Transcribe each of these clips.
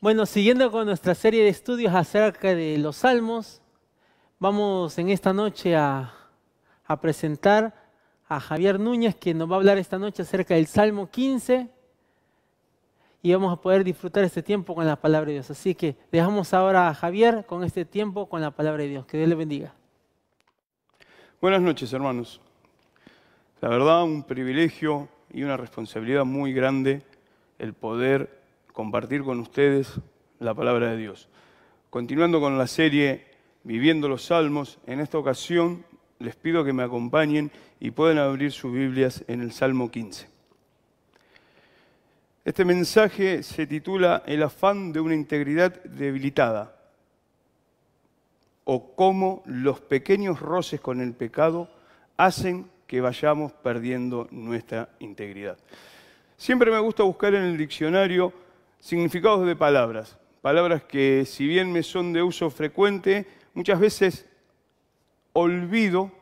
Bueno, siguiendo con nuestra serie de estudios acerca de los salmos, vamos en esta noche a, presentar a Javier Núñez, que nos va a hablar esta noche acerca del Salmo 15, y vamos a poder disfrutar este tiempo con la palabra de Dios. Así que dejamos ahora a Javier con este tiempo con la palabra de Dios. Que Dios le bendiga. Buenas noches, hermanos. La verdad, un privilegio y una responsabilidad muy grande el poder compartir con ustedes la palabra de Dios. Continuando con la serie Viviendo los Salmos, en esta ocasión les pido que me acompañen y puedan abrir sus Biblias en el Salmo 15. Este mensaje se titula El afán de una integridad debilitada o cómo los pequeños roces con el pecado hacen que vayamos perdiendo nuestra integridad. Siempre me gusta buscar en el diccionario significados de palabras. Palabras que, si bien me son de uso frecuente, muchas veces olvido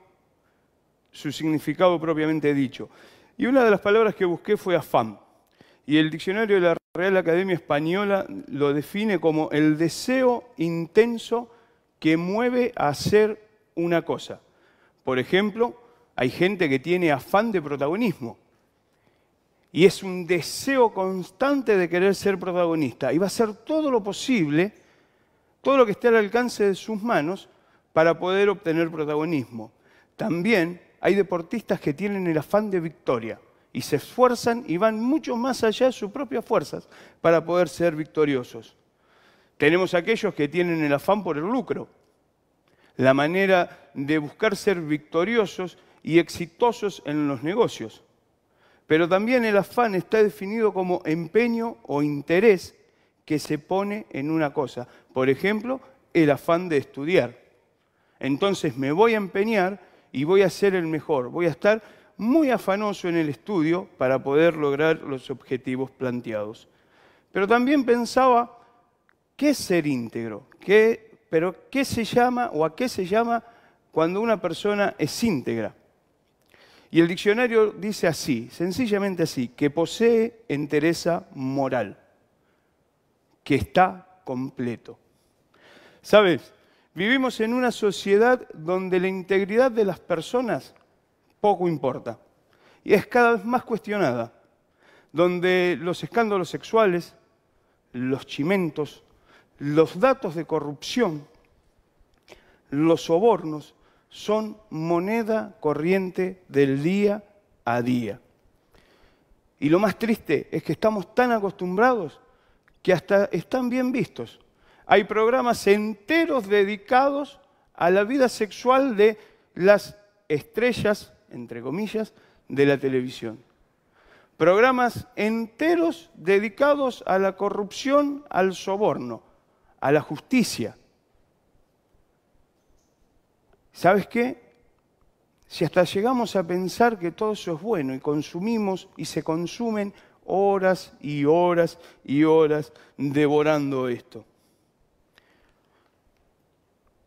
su significado propiamente dicho. Y una de las palabras que busqué fue afán. Y el diccionario de la Real Academia Española lo define como el deseo intenso que mueve a hacer una cosa. Por ejemplo, hay gente que tiene afán de protagonismo y es un deseo constante de querer ser protagonista y va a hacer todo lo posible, todo lo que esté al alcance de sus manos para poder obtener protagonismo. También hay deportistas que tienen el afán de victoria y se esfuerzan y van mucho más allá de sus propias fuerzas para poder ser victoriosos. Tenemos aquellos que tienen el afán por el lucro, la manera de buscar ser victoriosos y exitosos en los negocios. Pero también el afán está definido como empeño o interés que se pone en una cosa. Por ejemplo, el afán de estudiar. Entonces me voy a empeñar y voy a ser el mejor. Voy a estar muy afanoso en el estudio para poder lograr los objetivos planteados. Pero también pensaba, ¿qué es ser íntegro? ¿Qué, pero qué se llama o a qué se llama cuando una persona es íntegra? Y el diccionario dice así, sencillamente así, que posee entereza moral, que está completo. ¿Sabes? Vivimos en una sociedad donde la integridad de las personas poco importa y es cada vez más cuestionada, donde los escándalos sexuales, los chimentos, los datos de corrupción, los sobornos, son moneda corriente del día a día. Y lo más triste es que estamos tan acostumbrados que hasta están bien vistos. Hay programas enteros dedicados a la vida sexual de las estrellas, entre comillas, de la televisión. Programas enteros dedicados a la corrupción, al soborno, a la justicia. ¿Sabes qué? Si hasta llegamos a pensar que todo eso es bueno y consumimos y se consumen horas y horas y horas devorando esto.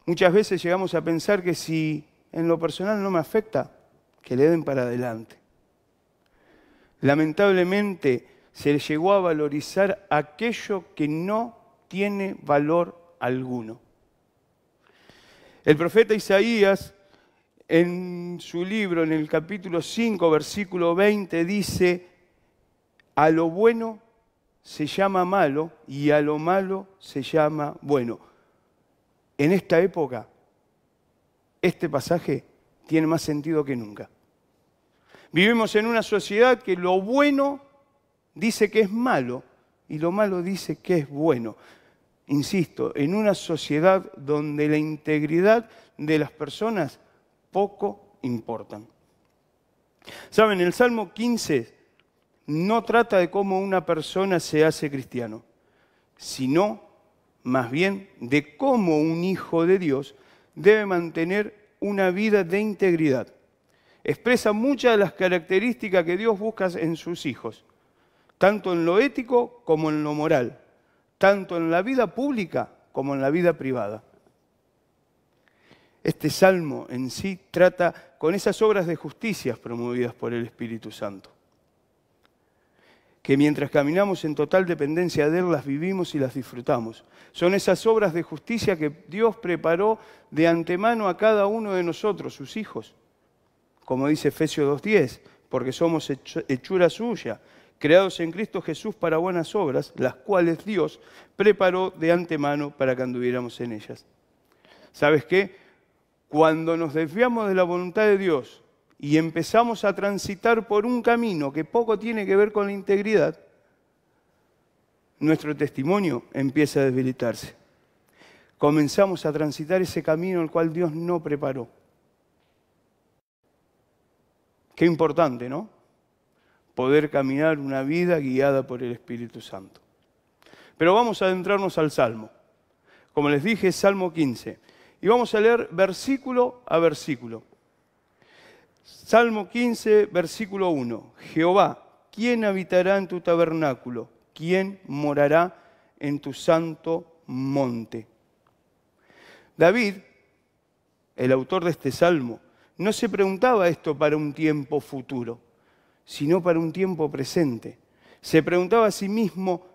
Muchas veces llegamos a pensar que si en lo personal no me afecta, que le den para adelante. Lamentablemente se llegó a valorizar aquello que no tiene valor alguno. El profeta Isaías en su libro, en el capítulo 5, versículo 20, dice, a lo bueno se llama malo y a lo malo se llama bueno. En esta época, este pasaje tiene más sentido que nunca. Vivimos en una sociedad que lo bueno dice que es malo y lo malo dice que es bueno insisto, en una sociedad donde la integridad de las personas poco importan. Saben, el Salmo 15 no trata de cómo una persona se hace cristiano, sino más bien de cómo un hijo de Dios debe mantener una vida de integridad. Expresa muchas de las características que Dios busca en sus hijos, tanto en lo ético como en lo moral tanto en la vida pública como en la vida privada. Este salmo en sí trata con esas obras de justicia promovidas por el Espíritu Santo, que mientras caminamos en total dependencia de Él las vivimos y las disfrutamos. Son esas obras de justicia que Dios preparó de antemano a cada uno de nosotros, sus hijos, como dice Efesios 2.10, porque somos hechura suya, creados en Cristo Jesús para buenas obras, las cuales Dios preparó de antemano para que anduviéramos en ellas. ¿Sabes qué? Cuando nos desviamos de la voluntad de Dios y empezamos a transitar por un camino que poco tiene que ver con la integridad, nuestro testimonio empieza a debilitarse. Comenzamos a transitar ese camino al cual Dios no preparó. Qué importante, ¿no? poder caminar una vida guiada por el Espíritu Santo. Pero vamos a adentrarnos al Salmo. Como les dije, Salmo 15. Y vamos a leer versículo a versículo. Salmo 15, versículo 1. Jehová, ¿quién habitará en tu tabernáculo? ¿Quién morará en tu santo monte? David, el autor de este salmo, no se preguntaba esto para un tiempo futuro sino para un tiempo presente. Se preguntaba a sí mismo,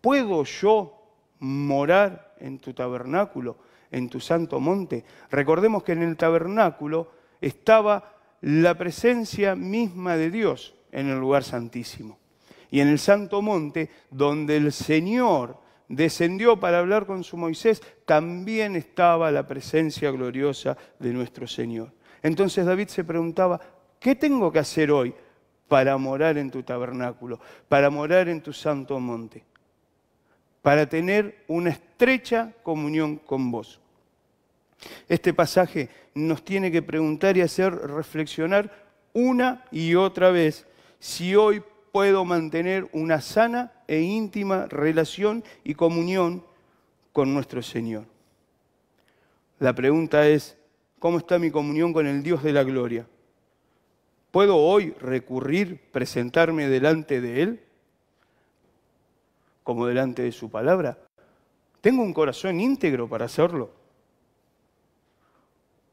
¿puedo yo morar en tu tabernáculo, en tu santo monte? Recordemos que en el tabernáculo estaba la presencia misma de Dios en el lugar santísimo. Y en el santo monte, donde el Señor descendió para hablar con su Moisés, también estaba la presencia gloriosa de nuestro Señor. Entonces David se preguntaba, ¿Qué tengo que hacer hoy para morar en tu tabernáculo, para morar en tu santo monte, para tener una estrecha comunión con vos? Este pasaje nos tiene que preguntar y hacer reflexionar una y otra vez si hoy puedo mantener una sana e íntima relación y comunión con nuestro Señor. La pregunta es, ¿cómo está mi comunión con el Dios de la gloria? ¿Puedo hoy recurrir, presentarme delante de Él? Como delante de su palabra. Tengo un corazón íntegro para hacerlo.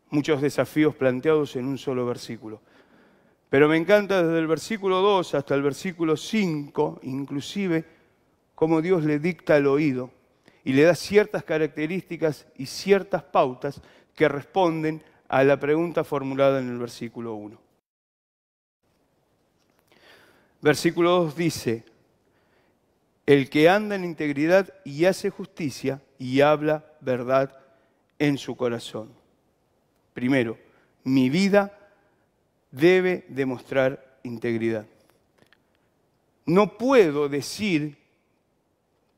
Muchos desafíos planteados en un solo versículo. Pero me encanta desde el versículo 2 hasta el versículo 5, inclusive, cómo Dios le dicta al oído y le da ciertas características y ciertas pautas que responden a la pregunta formulada en el versículo 1. Versículo 2 dice, el que anda en integridad y hace justicia y habla verdad en su corazón. Primero, mi vida debe demostrar integridad. No puedo decir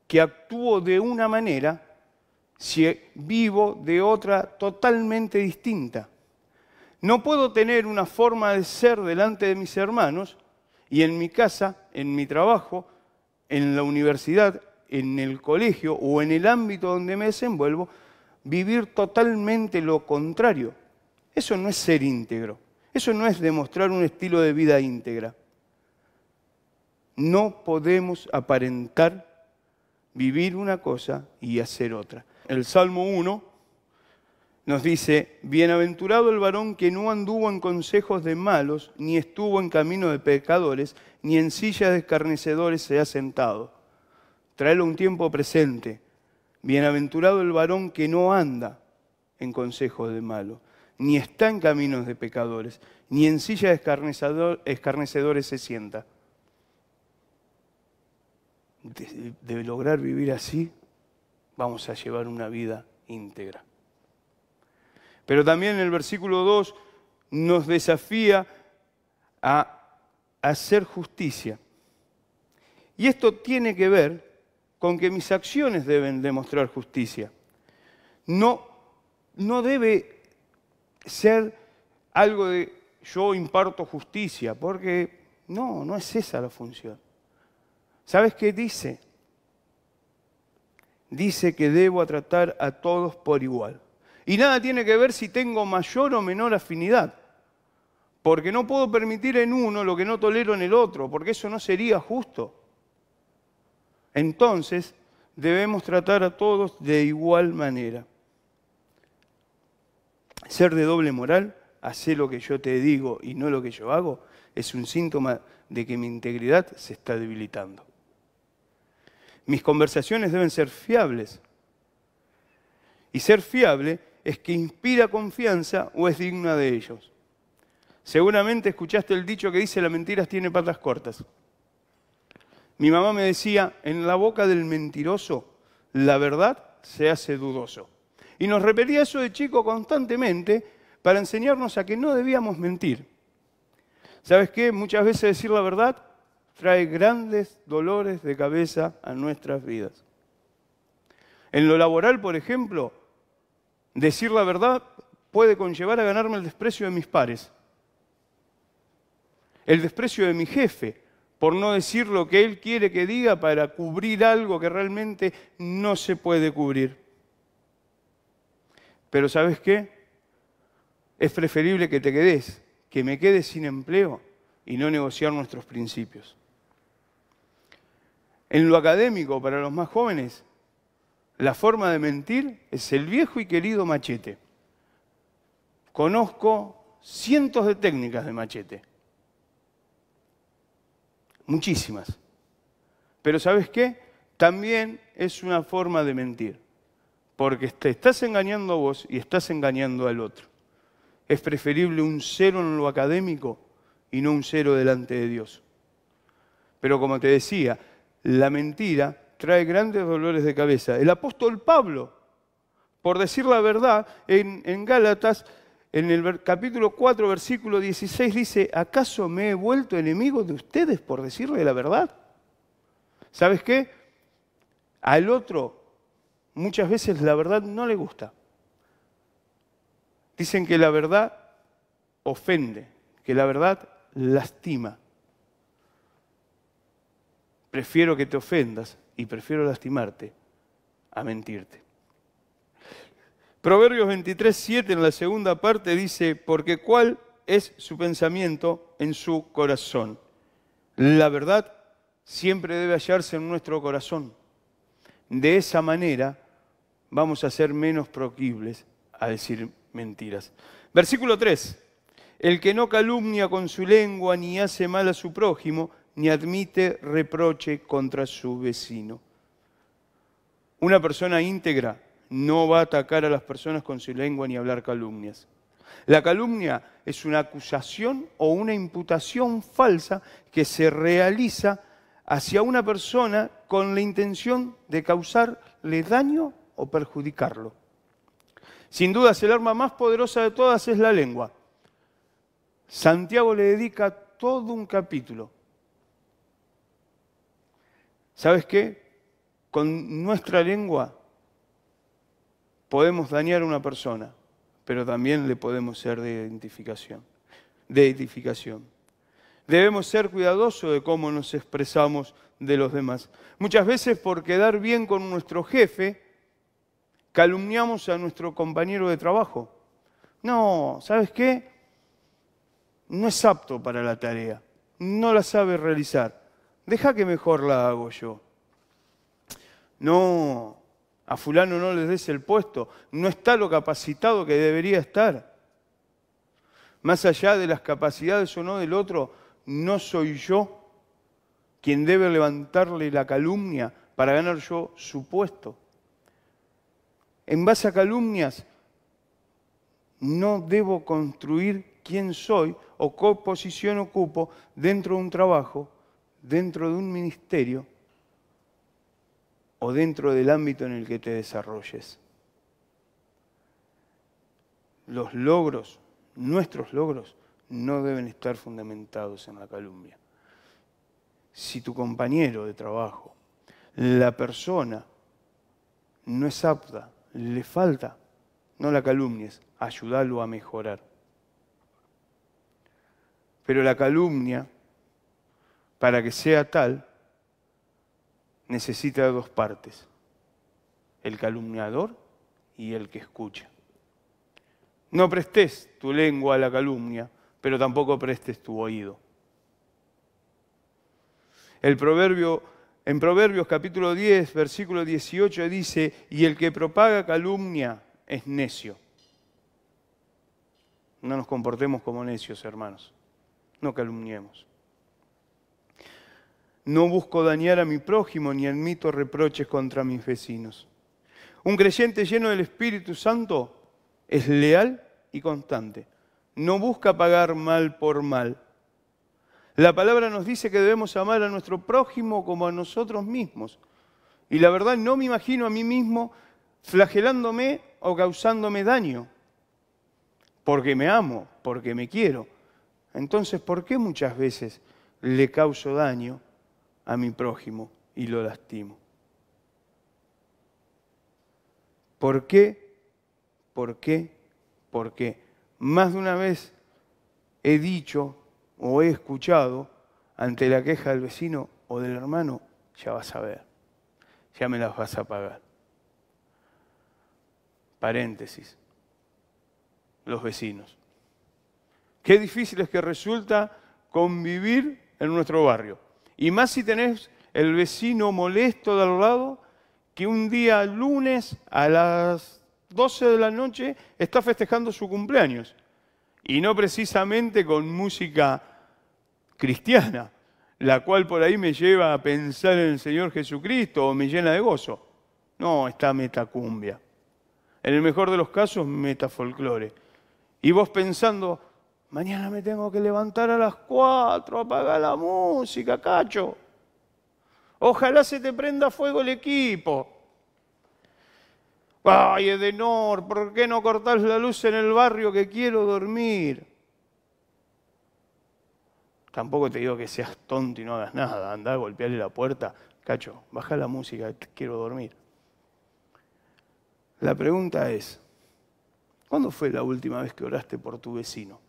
que actúo de una manera si vivo de otra totalmente distinta. No puedo tener una forma de ser delante de mis hermanos y en mi casa, en mi trabajo, en la universidad, en el colegio o en el ámbito donde me desenvuelvo, vivir totalmente lo contrario. Eso no es ser íntegro. Eso no es demostrar un estilo de vida íntegra. No podemos aparentar vivir una cosa y hacer otra. El Salmo 1 nos dice, bienaventurado el varón que no anduvo en consejos de malos, ni estuvo en camino de pecadores, ni en sillas de escarnecedores se ha sentado. Tráelo un tiempo presente. Bienaventurado el varón que no anda en consejos de malos, ni está en caminos de pecadores, ni en sillas de escarnecedores se sienta. de lograr vivir así, vamos a llevar una vida íntegra. Pero también el versículo 2 nos desafía a hacer justicia. Y esto tiene que ver con que mis acciones deben demostrar justicia. No, no debe ser algo de yo imparto justicia, porque no, no es esa la función. ¿Sabes qué dice? Dice que debo tratar a todos por igual. Y nada tiene que ver si tengo mayor o menor afinidad. Porque no puedo permitir en uno lo que no tolero en el otro, porque eso no sería justo. Entonces, debemos tratar a todos de igual manera. Ser de doble moral, hacer lo que yo te digo y no lo que yo hago, es un síntoma de que mi integridad se está debilitando. Mis conversaciones deben ser fiables. Y ser fiable es que inspira confianza o es digna de ellos. Seguramente escuchaste el dicho que dice la mentira tiene patas cortas. Mi mamá me decía, en la boca del mentiroso la verdad se hace dudoso. Y nos repetía eso de chico constantemente para enseñarnos a que no debíamos mentir. ¿Sabes qué? Muchas veces decir la verdad trae grandes dolores de cabeza a nuestras vidas. En lo laboral, por ejemplo, Decir la verdad puede conllevar a ganarme el desprecio de mis pares, el desprecio de mi jefe, por no decir lo que él quiere que diga para cubrir algo que realmente no se puede cubrir. Pero ¿sabes qué? Es preferible que te quedes, que me quedes sin empleo y no negociar nuestros principios. En lo académico, para los más jóvenes, la forma de mentir es el viejo y querido machete. Conozco cientos de técnicas de machete. Muchísimas. Pero ¿sabes qué? También es una forma de mentir. Porque te estás engañando a vos y estás engañando al otro. Es preferible un cero en lo académico y no un cero delante de Dios. Pero como te decía, la mentira trae grandes dolores de cabeza. El apóstol Pablo, por decir la verdad, en, Gálatas, en el capítulo 4, versículo 16, dice, ¿acaso me he vuelto enemigo de ustedes por decirle la verdad? ¿Sabes qué? Al otro muchas veces la verdad no le gusta. Dicen que la verdad ofende, que la verdad lastima. Prefiero que te ofendas y prefiero lastimarte a mentirte. Proverbios 23, 7 en la segunda parte dice, porque cuál es su pensamiento en su corazón. La verdad siempre debe hallarse en nuestro corazón. De esa manera vamos a ser menos proquibles a decir mentiras. Versículo 3. El que no calumnia con su lengua ni hace mal a su prójimo, ni admite reproche contra su vecino. Una persona íntegra no va a atacar a las personas con su lengua ni hablar calumnias. La calumnia es una acusación o una imputación falsa que se realiza hacia una persona con la intención de causarle daño o perjudicarlo. Sin duda, el arma más poderosa de todas es la lengua. Santiago le dedica todo un capítulo ¿Sabes qué? Con nuestra lengua podemos dañar a una persona, pero también le podemos ser de identificación, de Debemos ser cuidadosos de cómo nos expresamos de los demás. Muchas veces por quedar bien con nuestro jefe, calumniamos a nuestro compañero de trabajo. No, ¿sabes qué? No es apto para la tarea, no la sabe realizar. Deja que mejor la hago yo. No, a fulano no le des el puesto. No está lo capacitado que debería estar. Más allá de las capacidades o no del otro, no soy yo quien debe levantarle la calumnia para ganar yo su puesto. En base a calumnias, no debo construir quién soy o qué posición ocupo dentro de un trabajo dentro de un ministerio o dentro del ámbito en el que te desarrolles. Los logros, nuestros logros, no deben estar fundamentados en la calumnia. Si tu compañero de trabajo, la persona, no es apta, le falta, no la calumnies, ayúdalo a mejorar. Pero la calumnia para que sea tal, necesita dos partes, el calumniador y el que escucha. No prestes tu lengua a la calumnia, pero tampoco prestes tu oído. en Proverbios capítulo 10, versículo 18 dice, y el que propaga calumnia es necio. No nos comportemos como necios, hermanos. No calumniemos. No busco dañar a mi prójimo ni admito reproches contra mis vecinos. Un creyente lleno del Espíritu Santo es leal y constante. No busca pagar mal por mal. La palabra nos dice que debemos amar a nuestro prójimo como a nosotros mismos. Y la verdad no me imagino a mí mismo flagelándome o causándome daño. Porque me amo, porque me quiero. Entonces, ¿por qué muchas veces le causo daño a mi prójimo y lo lastimo. ¿Por qué? ¿Por qué? Porque Más de una vez he dicho o he escuchado ante la queja del vecino o del hermano, ya vas a ver, ya me las vas a pagar. Paréntesis, los vecinos. Qué difícil es que resulta convivir en nuestro barrio. Y más si tenés el vecino molesto de al lado, que un día lunes a las 12 de la noche está festejando su cumpleaños. Y no precisamente con música cristiana, la cual por ahí me lleva a pensar en el Señor Jesucristo o me llena de gozo. No, está metacumbia. En el mejor de los casos, metafolclore. Y vos pensando, Mañana me tengo que levantar a las 4, apaga la música, cacho. Ojalá se te prenda fuego el equipo. Ay, Edenor, ¿por qué no cortás la luz en el barrio que quiero dormir? Tampoco te digo que seas tonto y no hagas nada. a golpearle la puerta. Cacho, baja la música, quiero dormir. La pregunta es, ¿cuándo fue la última vez que oraste por tu vecino?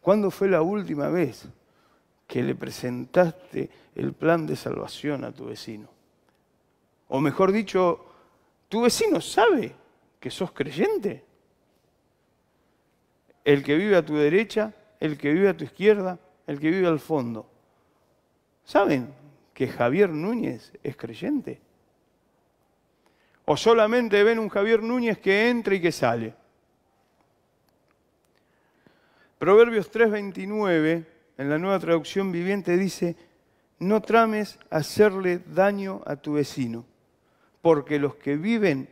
¿Cuándo fue la última vez que le presentaste el plan de salvación a tu vecino? O mejor dicho, tu vecino sabe que sos creyente. El que vive a tu derecha, el que vive a tu izquierda, el que vive al fondo. ¿Saben que Javier Núñez es creyente? ¿O solamente ven un Javier Núñez que entra y que sale? Proverbios 3:29, en la nueva traducción viviente, dice, no trames hacerle daño a tu vecino, porque los que viven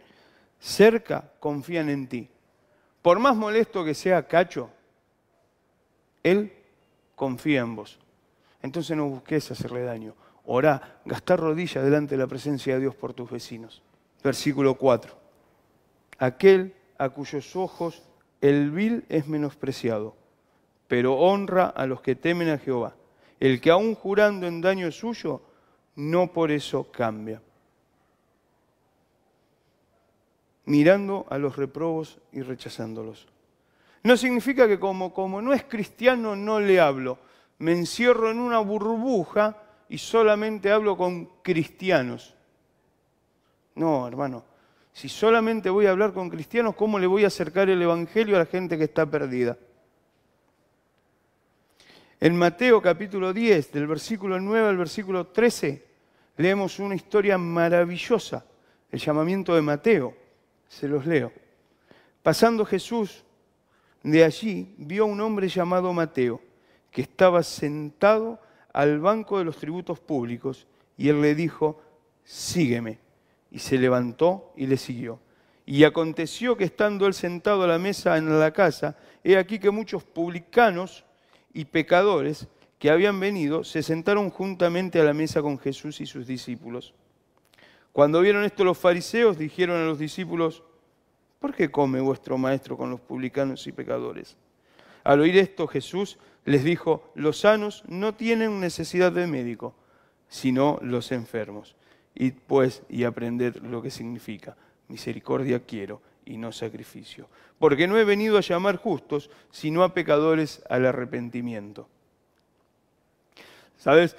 cerca confían en ti. Por más molesto que sea Cacho, él confía en vos. Entonces no busques hacerle daño. Orá, gastar rodillas delante de la presencia de Dios por tus vecinos. Versículo 4. Aquel a cuyos ojos el vil es menospreciado pero honra a los que temen a Jehová. El que aún jurando en daño suyo, no por eso cambia. Mirando a los reprobos y rechazándolos. No significa que como, como no es cristiano no le hablo. Me encierro en una burbuja y solamente hablo con cristianos. No, hermano, si solamente voy a hablar con cristianos, ¿cómo le voy a acercar el Evangelio a la gente que está perdida? En Mateo capítulo 10, del versículo 9 al versículo 13, leemos una historia maravillosa, el llamamiento de Mateo. Se los leo. Pasando Jesús de allí, vio a un hombre llamado Mateo, que estaba sentado al banco de los tributos públicos, y él le dijo, sígueme. Y se levantó y le siguió. Y aconteció que estando él sentado a la mesa en la casa, he aquí que muchos publicanos y pecadores que habían venido se sentaron juntamente a la mesa con Jesús y sus discípulos. Cuando vieron esto los fariseos dijeron a los discípulos, ¿por qué come vuestro maestro con los publicanos y pecadores? Al oír esto Jesús les dijo, los sanos no tienen necesidad de médico, sino los enfermos. Y pues y aprended lo que significa. Misericordia quiero y no sacrificio. Porque no he venido a llamar justos, sino a pecadores al arrepentimiento. ¿Sabes?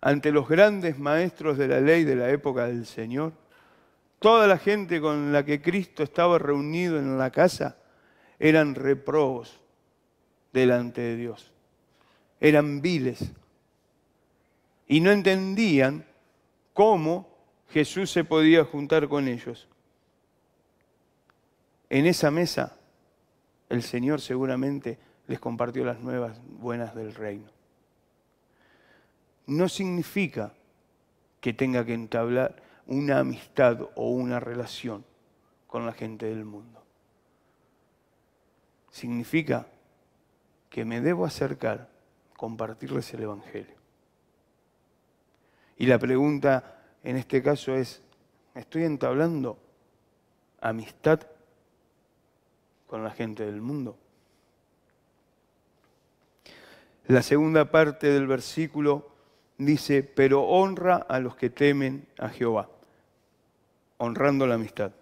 Ante los grandes maestros de la ley de la época del Señor, toda la gente con la que Cristo estaba reunido en la casa eran reprobos delante de Dios, eran viles y no entendían cómo Jesús se podía juntar con ellos. En esa mesa, el Señor seguramente les compartió las nuevas buenas del reino. No significa que tenga que entablar una amistad o una relación con la gente del mundo. Significa que me debo acercar, compartirles el Evangelio. Y la pregunta en este caso es, ¿estoy entablando amistad con la gente del mundo. La segunda parte del versículo dice, pero honra a los que temen a Jehová, honrando la amistad.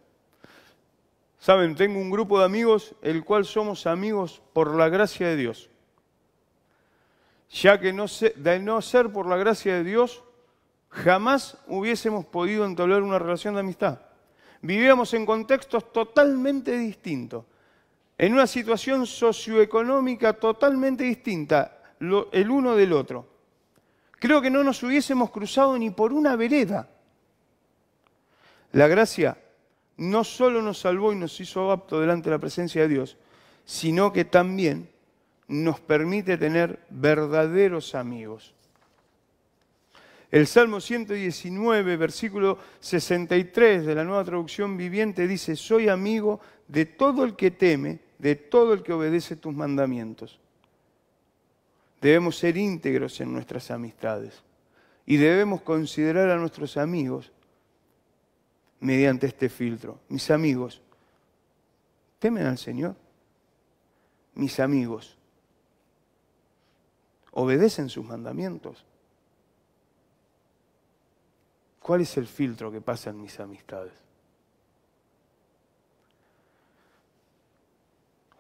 Saben, tengo un grupo de amigos, el cual somos amigos por la gracia de Dios. Ya que no de no ser por la gracia de Dios, jamás hubiésemos podido entablar una relación de amistad. Vivíamos en contextos totalmente distintos en una situación socioeconómica totalmente distinta el uno del otro. Creo que no nos hubiésemos cruzado ni por una vereda. La gracia no solo nos salvó y nos hizo apto delante de la presencia de Dios, sino que también nos permite tener verdaderos amigos. El Salmo 119, versículo 63 de la nueva traducción viviente dice, soy amigo de todo el que teme de todo el que obedece tus mandamientos. Debemos ser íntegros en nuestras amistades y debemos considerar a nuestros amigos mediante este filtro. Mis amigos, temen al Señor. Mis amigos, obedecen sus mandamientos. ¿Cuál es el filtro que pasa en mis amistades?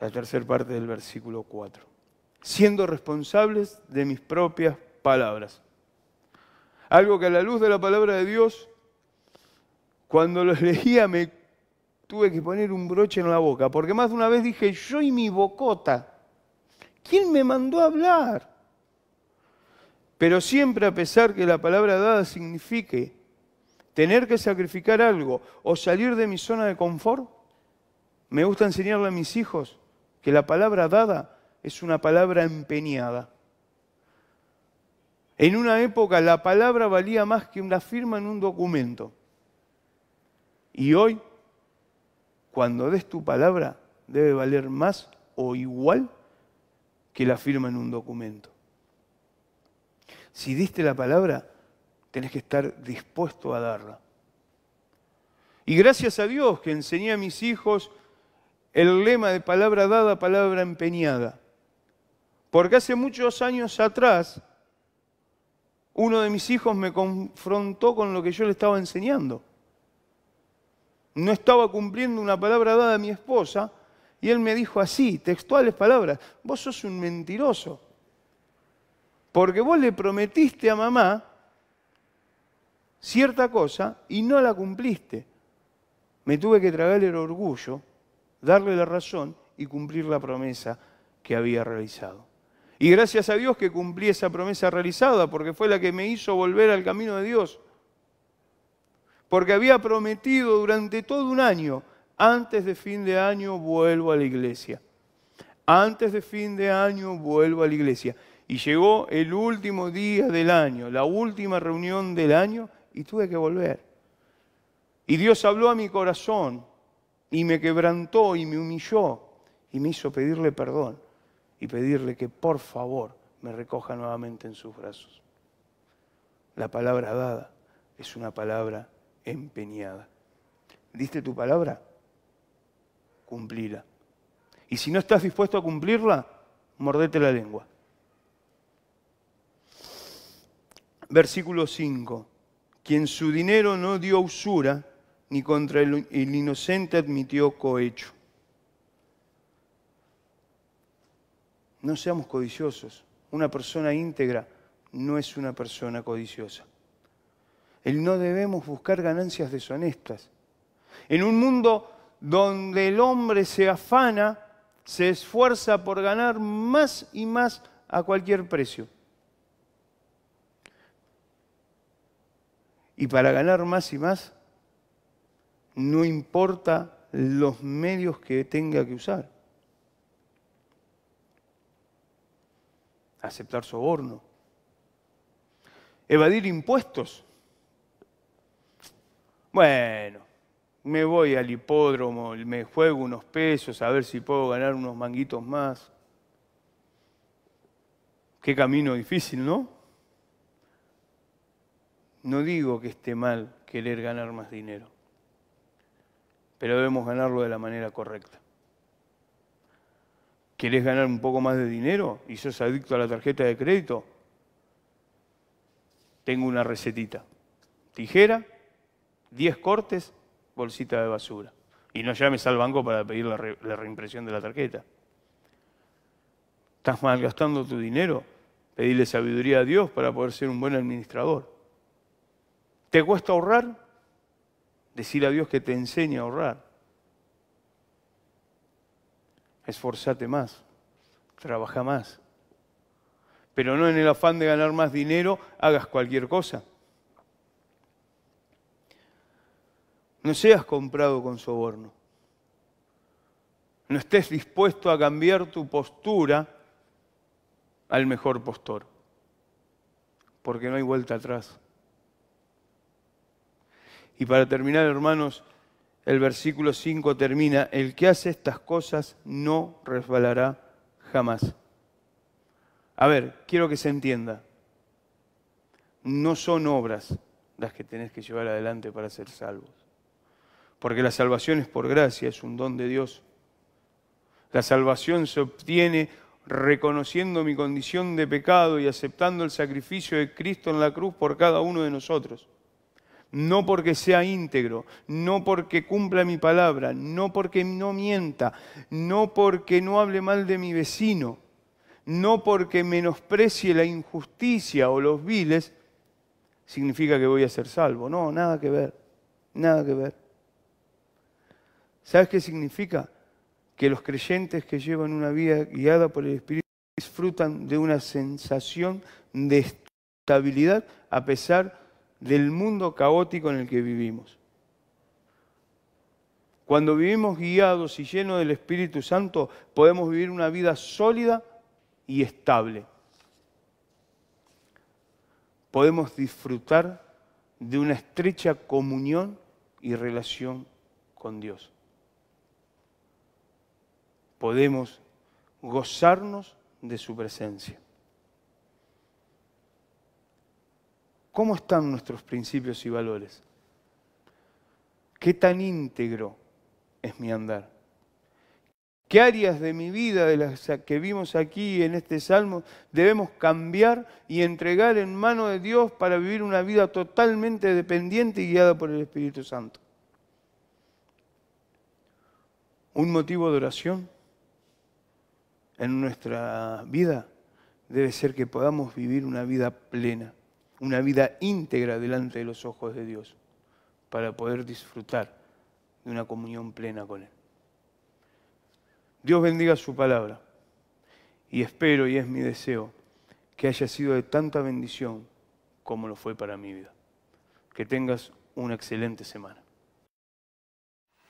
la tercera parte del versículo 4. Siendo responsables de mis propias palabras. Algo que a la luz de la palabra de Dios, cuando lo leía me tuve que poner un broche en la boca, porque más de una vez dije, yo y mi bocota, ¿quién me mandó a hablar? Pero siempre a pesar que la palabra dada signifique tener que sacrificar algo o salir de mi zona de confort, me gusta enseñarle a mis hijos que la palabra dada es una palabra empeñada. En una época la palabra valía más que una firma en un documento. Y hoy, cuando des tu palabra, debe valer más o igual que la firma en un documento. Si diste la palabra, tenés que estar dispuesto a darla. Y gracias a Dios que enseñé a mis hijos el lema de palabra dada, palabra empeñada. Porque hace muchos años atrás, uno de mis hijos me confrontó con lo que yo le estaba enseñando. No estaba cumpliendo una palabra dada a mi esposa y él me dijo así, textuales palabras, vos sos un mentiroso. Porque vos le prometiste a mamá cierta cosa y no la cumpliste. Me tuve que tragar el orgullo darle la razón y cumplir la promesa que había realizado. Y gracias a Dios que cumplí esa promesa realizada, porque fue la que me hizo volver al camino de Dios. Porque había prometido durante todo un año, antes de fin de año vuelvo a la iglesia. Antes de fin de año vuelvo a la iglesia. Y llegó el último día del año, la última reunión del año, y tuve que volver. Y Dios habló a mi corazón y me quebrantó y me humilló y me hizo pedirle perdón y pedirle que por favor me recoja nuevamente en sus brazos. La palabra dada es una palabra empeñada. ¿Diste tu palabra? cumplirla Y si no estás dispuesto a cumplirla, mordete la lengua. Versículo 5. Quien su dinero no dio usura, ni contra el, inocente admitió cohecho. No seamos codiciosos. Una persona íntegra no es una persona codiciosa. El no debemos buscar ganancias deshonestas. En un mundo donde el hombre se afana, se esfuerza por ganar más y más a cualquier precio. Y para ganar más y más, no importa los medios que tenga que usar. Aceptar soborno. Evadir impuestos. Bueno, me voy al hipódromo, me juego unos pesos a ver si puedo ganar unos manguitos más. Qué camino difícil, ¿no? No digo que esté mal querer ganar más dinero pero debemos ganarlo de la manera correcta. ¿Querés ganar un poco más de dinero y sos adicto a la tarjeta de crédito? Tengo una recetita. Tijera, 10 cortes, bolsita de basura. Y no llames al banco para pedir la, reimpresión de la tarjeta. ¿Estás malgastando tu dinero? Pedirle sabiduría a Dios para poder ser un buen administrador. ¿Te cuesta ahorrar? Decir a Dios que te enseñe a ahorrar. Esforzate más, trabaja más. Pero no en el afán de ganar más dinero, hagas cualquier cosa. No seas comprado con soborno. No estés dispuesto a cambiar tu postura al mejor postor. Porque no hay vuelta atrás. Y para terminar, hermanos, el versículo 5 termina, el que hace estas cosas no resbalará jamás. A ver, quiero que se entienda. No son obras las que tenés que llevar adelante para ser salvos. Porque la salvación es por gracia, es un don de Dios. La salvación se obtiene reconociendo mi condición de pecado y aceptando el sacrificio de Cristo en la cruz por cada uno de nosotros no porque sea íntegro, no porque cumpla mi palabra, no porque no mienta, no porque no hable mal de mi vecino, no porque menosprecie la injusticia o los viles, significa que voy a ser salvo. No, nada que ver, nada que ver. ¿Sabes qué significa? Que los creyentes que llevan una vida guiada por el Espíritu disfrutan de una sensación de estabilidad a pesar de del mundo caótico en el que vivimos. Cuando vivimos guiados y llenos del Espíritu Santo, podemos vivir una vida sólida y estable. Podemos disfrutar de una estrecha comunión y relación con Dios. Podemos gozarnos de su presencia. ¿Cómo están nuestros principios y valores? ¿Qué tan íntegro es mi andar? ¿Qué áreas de mi vida, de las que vimos aquí en este salmo, debemos cambiar y entregar en mano de Dios para vivir una vida totalmente dependiente y guiada por el Espíritu Santo? Un motivo de oración en nuestra vida debe ser que podamos vivir una vida plena, una vida íntegra delante de los ojos de Dios para poder disfrutar de una comunión plena con Él. Dios bendiga su palabra y espero y es mi deseo que haya sido de tanta bendición como lo fue para mi vida. Que tengas una excelente semana.